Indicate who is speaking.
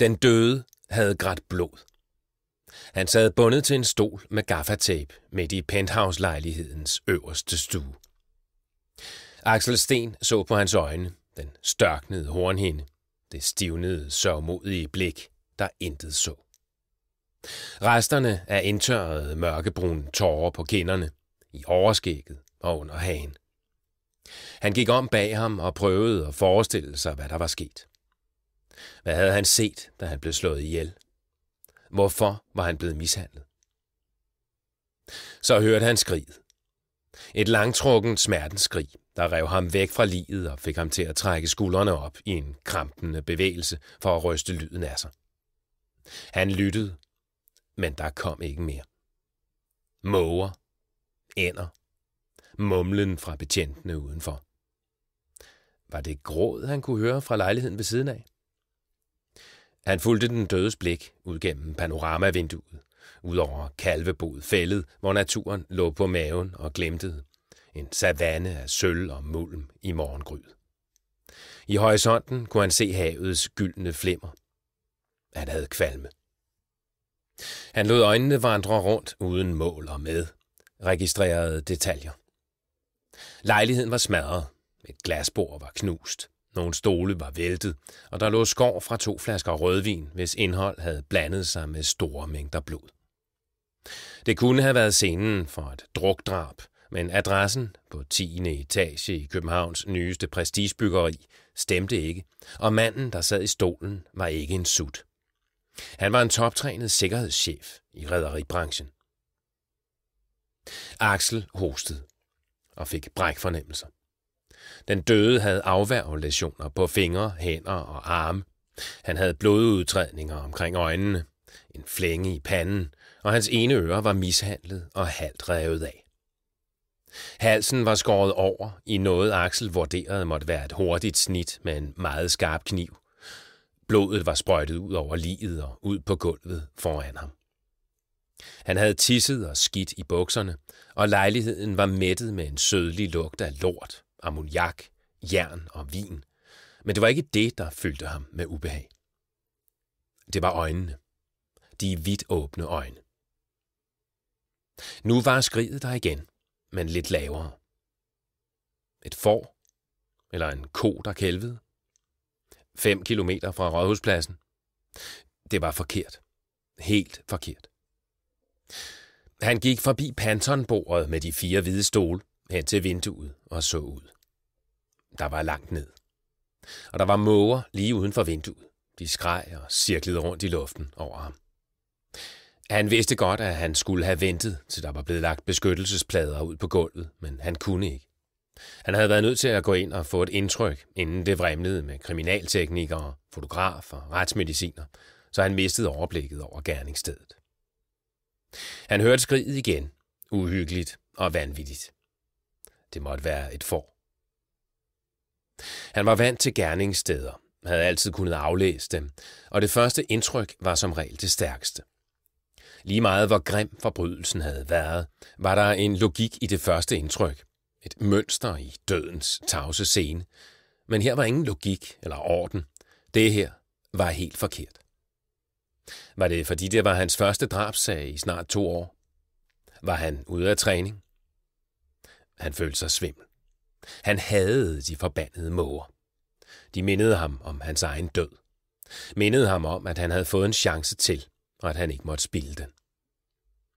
Speaker 1: Den døde havde grædt blod. Han sad bundet til en stol med gaffatape midt i penthouse-lejlighedens øverste stue. Axel Sten så på hans øjne, den størknede hornhinde, det stivnede, sørgmodige blik, der intet så. Resterne af indtørrede, mørkebrune tårer på kinderne, i overskægget og under hagen. Han gik om bag ham og prøvede at forestille sig, hvad der var sket. Hvad havde han set, da han blev slået ihjel? Hvorfor var han blevet mishandlet? Så hørte han skriget. Et langtrukken skrig, der rev ham væk fra livet og fik ham til at trække skuldrene op i en krampende bevægelse for at ryste lyden af sig. Han lyttede, men der kom ikke mere. Måger, ænder, mumlen fra betjentene udenfor. Var det gråd, han kunne høre fra lejligheden ved siden af? Han fulgte den dødes blik ud gennem panoramavinduet, ud over kalvebod fældet, hvor naturen lå på maven og glemte En savanne af sølv og mulm i morgengryd. I horisonten kunne han se havets gyldne flimmer. Han havde kvalme. Han lod øjnene vandre rundt uden mål og med, registrerede detaljer. Lejligheden var smadret. Et glasbord var knust. Nogle stole var væltet, og der lå skår fra to flasker rødvin, hvis indhold havde blandet sig med store mængder blod. Det kunne have været scenen for et drukdrab, men adressen på 10. etage i Københavns nyeste prestigebyggeri stemte ikke, og manden, der sad i stolen, var ikke en sut. Han var en toptrænet sikkerhedschef i rædderibranchen. Axel hostede og fik brækfornemmelser. Den døde havde afværgelæsioner på fingre, hænder og arme. Han havde blodudtrædninger omkring øjnene, en flænge i panden, og hans ene øre var mishandlet og halvt revet af. Halsen var skåret over i noget Axel vurderede måtte være et hurtigt snit med en meget skarp kniv. Blodet var sprøjtet ud over livet og ud på gulvet foran ham. Han havde tisset og skidt i bukserne, og lejligheden var mættet med en sødlig lugt af lort ammoniak, jern og vin, men det var ikke det, der fyldte ham med ubehag. Det var øjnene. De vidt åbne øjne. Nu var skriget der igen, men lidt lavere. Et får, eller en ko, der kælvede. Fem kilometer fra rådhuspladsen. Det var forkert. Helt forkert. Han gik forbi pantonbordet med de fire hvide stole, hen til vinduet og så ud. Der var langt ned. Og der var måger lige uden for vinduet. De skreg og cirklede rundt i luften over ham. Han vidste godt, at han skulle have ventet, til der var blevet lagt beskyttelsesplader ud på gulvet, men han kunne ikke. Han havde været nødt til at gå ind og få et indtryk, inden det vremlede med kriminalteknikere, fotografer, retsmediciner, så han mistede overblikket over gerningsstedet. Han hørte skriget igen, uhyggeligt og vanvittigt det måtte være et får. Han var vant til gerningssteder, havde altid kunnet aflæse dem, og det første indtryk var som regel det stærkeste. Lige meget hvor grim forbrydelsen havde været, var der en logik i det første indtryk. Et mønster i dødens tavse scene. Men her var ingen logik eller orden. Det her var helt forkert. Var det fordi det var hans første drabsag i snart to år? Var han ude af træning? Han følte sig svimmel. Han hadede de forbandede måger. De mindede ham om hans egen død. Mindede ham om, at han havde fået en chance til, og at han ikke måtte spilde den.